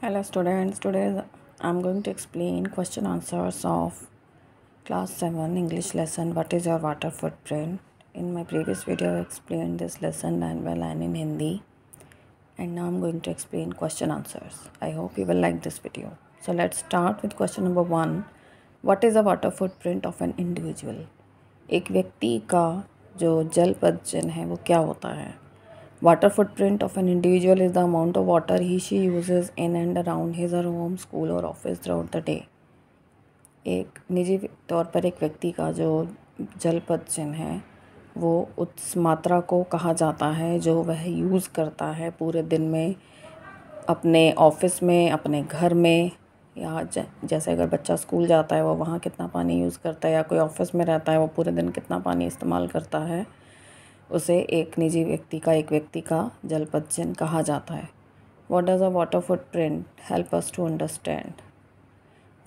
hello students today i'm going to explain question answers of class 7 english lesson what is your water footprint in my previous video i explained this lesson line by line in hindi and now i'm going to explain question answers i hope you will like this video so let's start with question number 1 what is the water footprint of an individual एक व्यक्ति का जो जल प्रदूषण है वो क्या होता है Water footprint of an individual is the amount of water he she uses in and around his or home, school or office throughout the day. एक निजी तौर पर एक व्यक्ति का जो जलपद चिन्ह है वो उस मात्रा को कहा जाता है जो वह यूज़ करता है पूरे दिन में अपने ऑफिस में अपने घर में या जैसे अगर बच्चा स्कूल जाता है वो वहाँ कितना पानी यूज़ करता है या कोई ऑफिस में रहता है वो पूरे दिन कितना पानी इस्तेमाल करता है उसे एक निजी व्यक्ति का एक व्यक्ति का जलपत चिन्ह कहा जाता है what does a water footprint help us to understand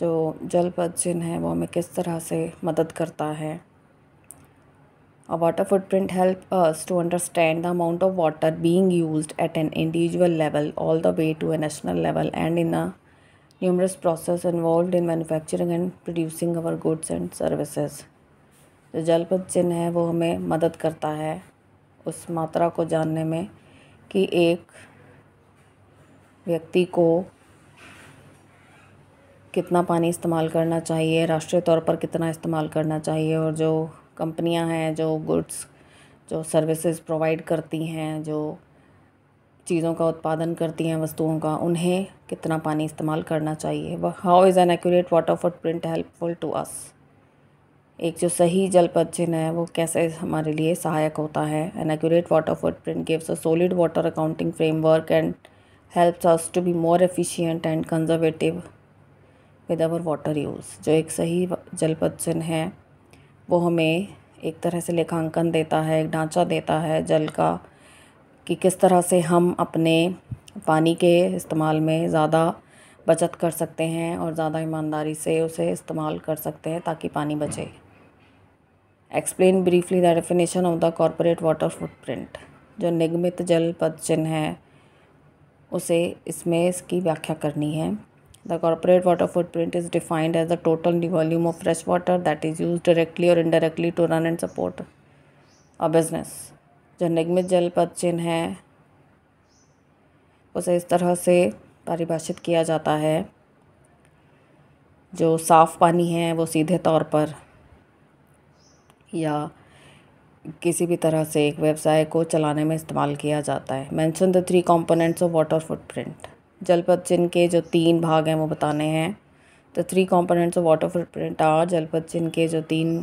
जो जलपत चिन्ह है वो हमें किस तरह से मदद करता है a water footprint help us to understand the amount of water being use at an individual level all the way to a national level and in a numerous process involve in manufacturing and producing our goods and services जो जलपत चिन्ह है वो हमें मदद करता है उस मात्रा को जानने में कि एक व्यक्ति को कितना पानी इस्तेमाल करना चाहिए राष्ट्रीय तौर पर कितना इस्तेमाल करना चाहिए और जो कंपनियां हैं जो गुड्स जो सर्विसेज प्रोवाइड करती हैं जो चीज़ों का उत्पादन करती हैं वस्तुओं का उन्हें कितना पानी इस्तेमाल करना चाहिए how is an accurate water footprint helpful to us एक जो सही जलपथ चिन्ह है वो कैसे हमारे लिए सहायक होता है an accurate water footprint gives a solid water accounting framework and helps us to be more efficient and conservative with our water use जो एक सही जल चिन्ह है वो हमें एक तरह से लेखांकन देता है एक ढांचा देता है जल का कि किस तरह से हम अपने पानी के इस्तेमाल में ज़्यादा बचत कर सकते हैं और ज़्यादा ईमानदारी से उसे इस्तेमाल कर सकते हैं ताकि पानी बचे explain briefly the definition of the corporate water footprint जो निगमित जल पद चिन्ह है उसे इसमें इसकी व्याख्या करनी है the corporate water footprint is defined as the total volume of fresh water that is use directly और indirectly to run and support a business जो निगमित जल पद चिन्ह है उसे इस तरह से परिभाषित किया जाता है जो साफ़ पानी है वो सीधे तौर पर या किसी भी तरह से एक व्यवसाय को चलाने में इस्तेमाल किया जाता है mention the three components of water footprint जलपथ चिन्ह के जो तीन भाग हैं वो बताने हैं the three components of water footprint are जलपथ चिन्ह के जो तीन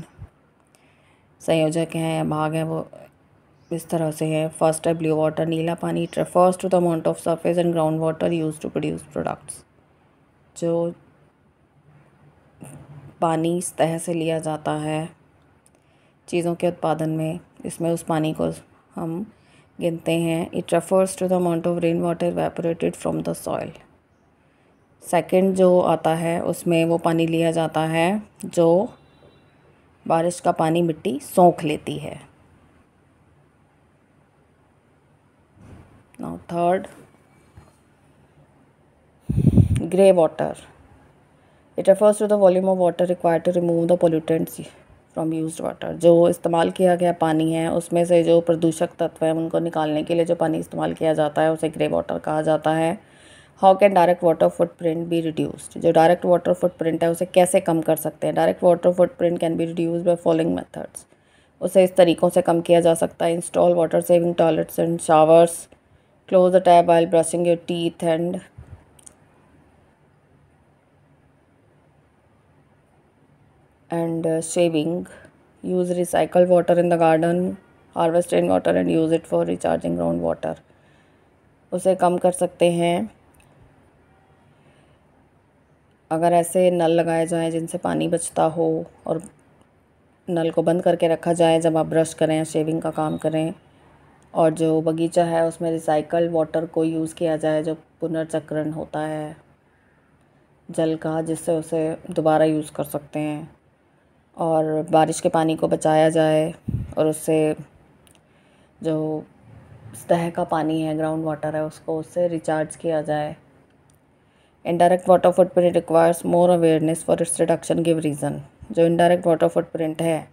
संयोजक हैं भाग हैं वो इस तरह से है फर्स्ट है ब्लू वाटर नीला पानी refers to the amount of surface and ground water use to produce products जो पानी इस तह से लिया जाता है चीज़ों के उत्पादन में इसमें उस पानी को हम गिनते हैं it refers to the amount of rain water evaporated from the soil second जो आता है उसमें वो पानी लिया जाता है जो बारिश का पानी मिट्टी सोख लेती है now third grey water it refers to the volume of water require to remove the pollutants from use water जो इस्तेमाल किया गया पानी है उसमें से जो प्रदूषक तत्व है उनको निकालने के लिए जो पानी इस्तेमाल किया जाता है उसे ग्रे वाटर कहा जाता है how can direct water footprint be reduced जो डायरेक्ट वाटर फुटप्रिंट है उसे कैसे कम कर सकते हैं direct water footprint can be reduce by following methods उसे इस तरीक़ों से कम किया जा सकता है install water saving toilets and showers close the tap while brushing your teeth and and uh, saving use recycled water in the garden harvest water and use it for recharging ground water उसे कम कर सकते हैं अगर ऐसे नल लगाए जाएँ जिनसे पानी बचता हो और नल को बंद करके रखा जाए जब आप ब्रश करें या शेविंग का काम करें और जो बगीचा है उसमें रिसाइकल वाटर को यूज़ किया जाए जो पुनर्चक्रण होता है जल का जिससे उसे दोबारा यूज़ कर सकते हैं और बारिश के पानी को बचाया जाए और उससे जो तह का पानी है ग्राउंड वाटर है उसको उससे रिचार्ज किया जाए indirect water footprint requires more awareness for its reduction give reason जो इनडायरेक्ट वाटर फुटप्रिंट है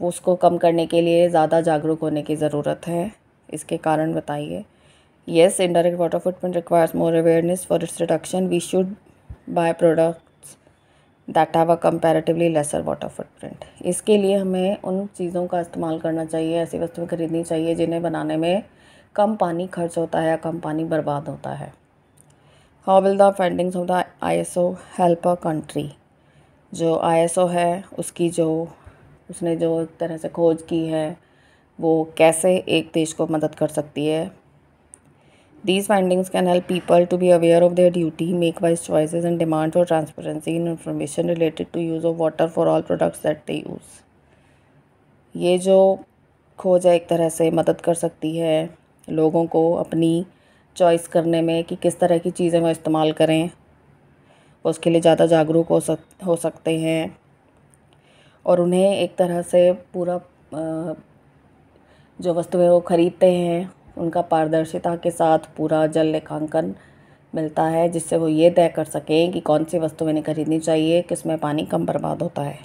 वो उसको कम करने के लिए ज़्यादा जागरूक होने की ज़रूरत है इसके कारण बताइए yes indirect water footprint requires more awareness for its reduction we should buy product that have a comparatively lesser water footprint इसके लिए हमें उन चीज़ों का इस्तेमाल करना चाहिए ऐसी वस्तुएं खरीदनी चाहिए जिन्हें बनाने में कम पानी खर्च होता है या कम पानी बर्बाद होता है how will the fundings of the I S O help a country जो आई एस ओ है उसकी जो उसने जो एक तरह से खोज की है वो कैसे एक देश को मदद कर सकती है These findings can help people to be aware of their duty, make wise choices, and demand for transparency in information related to use of water for all products that they use. ये जो खोज है एक तरह से मदद कर सकती है लोगों को अपनी चॉइस करने में कि किस तरह की चीज़ें वो इस्तेमाल करें उसके लिए ज़्यादा जागरूक हो सक हो सकते हैं और उन्हें एक तरह से पूरा जो वस्तुएं वो ख़रीदते हैं उनका पारदर्शिता के साथ पूरा जल लेखांकन मिलता है जिससे वो ये तय कर सकें कि कौन सी वस्तु इन्हें खरीदनी चाहिए किस में पानी कम बर्बाद होता है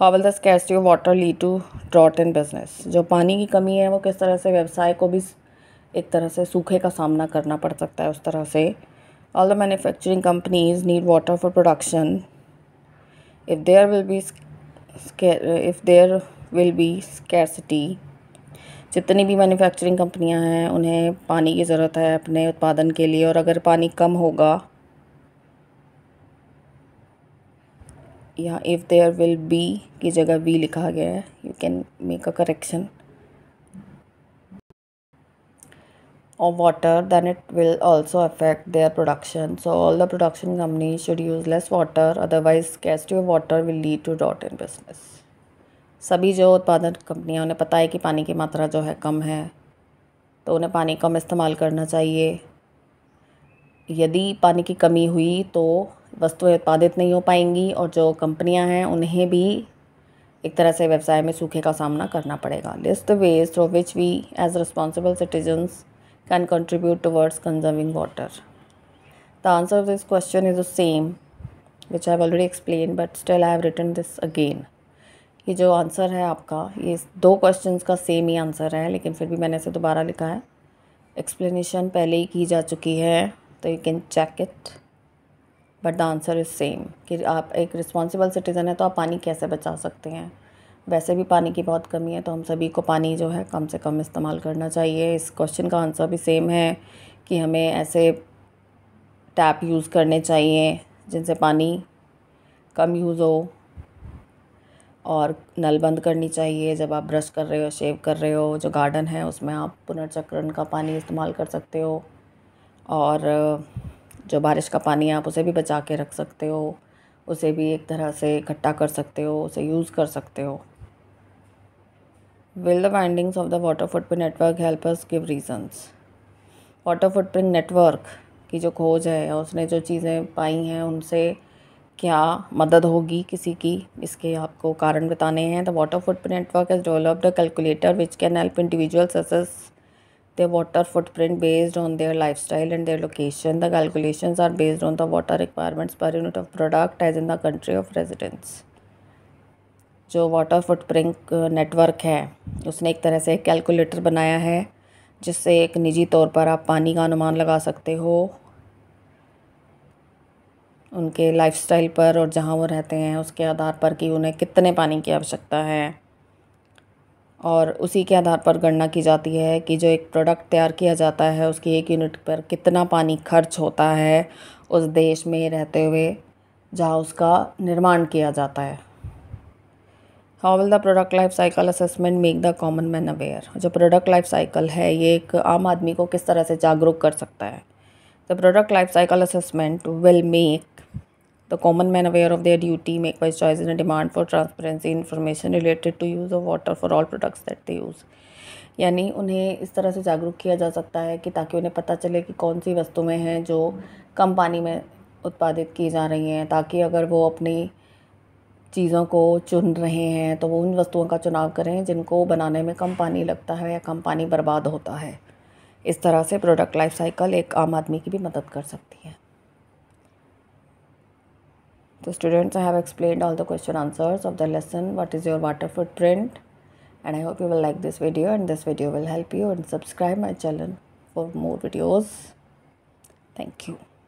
how will the scarcity of water lead to drought in business जो पानी की कमी है वो किस तरह से व्यवसाय को भी एक तरह से सूखे का सामना करना पड़ सकता है उस तरह से all the manufacturing companies need water for production if there will be if there will be scarcity जितनी भी मैन्युफैक्चरिंग कंपनियां हैं उन्हें पानी की ज़रूरत है अपने उत्पादन के लिए और अगर पानी कम होगा या इफ़ देयर विल बी की जगह वी लिखा गया है you can make a correction और water then it will also affect their production so all the production company should use less water otherwise cast your water will lead to डॉट in business सभी जो उत्पादन कंपनियां उन्हें पता है कि पानी की मात्रा जो है कम है तो उन्हें पानी कम इस्तेमाल करना चाहिए यदि पानी की कमी हुई तो वस्तुएं उत्पादित नहीं हो पाएंगी और जो कंपनियां हैं उन्हें भी एक तरह से व्यवसाय में सूखे का सामना करना पड़ेगा list the ways which we as responsible citizens can contribute towards conserving water the answer of this question is the same which I already explain but still I have written this again ये जो answer है आपका ये दो questions का same ही answer है लेकिन फिर भी मैंने इसे दोबारा लिखा है एक्सप्लेनेशन पहले ही की जा चुकी है तो you can check it but the answer is same कि आप एक रिस्पॉन्सिबल सिटीज़न है तो आप पानी कैसे बचा सकते हैं वैसे भी पानी की बहुत कमी है तो हम सभी को पानी जो है कम से कम इस्तेमाल करना चाहिए इस क्वेश्चन का आंसर भी सेम है कि हमें ऐसे टैप यूज़ करने चाहिए जिनसे पानी कम यूज़ हो और नल बंद करनी चाहिए जब आप ब्रश कर रहे हो शेव कर रहे हो जो गार्डन है उसमें आप पुनर्चक्रण का पानी इस्तेमाल कर सकते हो और जो बारिश का पानी है आप उसे भी बचा के रख सकते हो उसे भी एक तरह से इकट्ठा कर सकते हो उसे यूज़ कर सकते हो will the findings of the water footprint network helpers give reasons water water network की जो खोज है उसने जो चीज़ें पाई हैं उनसे क्या मदद होगी किसी की इसके आपको कारण बताने हैं the water footprint network as developed a calculator which can help individual assess the water print based on their life style and their location the calculation are based on the water requirements per unit of product as in the country of residence जो water footprint network है उसने एक तरह से calculator बनाया है जिससे एक निजी तौर पर आप पानी का अनुमान लगा सकते हो उनके लाइफस्टाइल पर और जहाँ वो रहते हैं उसके आधार पर कि उन्हें कितने पानी की आवश्यकता है और उसी के आधार पर गणना की जाती है कि जो एक प्रोडक्ट तैयार किया जाता है उसकी एक यूनिट पर कितना पानी खर्च होता है उस देश में रहते हुए जहाँ उसका निर्माण किया जाता है how will the product life cycle assessment make the common man aware जो प्रोडक्ट लाइफ साइकिल है ये एक आम आदमी को किस तरह से जागरूक कर सकता है the product life cycle assessment will make The common man aware of their duty make wise choices and demand for transparency information related to use of water for all products that they use. यानी उन्हें इस तरह से जागरूक किया जा सकता है कि ताकि उन्हें पता चले कि कौन सी वस्तुएं हैं जो कम पानी में उत्पादित की जा रही हैं ताकि अगर वो अपनी चीज़ों को चुन रहे हैं तो वो उन वस्तुओं का चुनाव करें जिनको बनाने में कम पानी लगता है या कम पानी बर्बाद होता है इस तरह से प्रोडक्ट लाइफ साइकिल एक आम आदमी की भी मदद कर सकती है So students, I have explained all the question answers of the lesson, what is your water footprint? And I hope you will like this video and this video will help you and subscribe my channel for more videos. Thank you.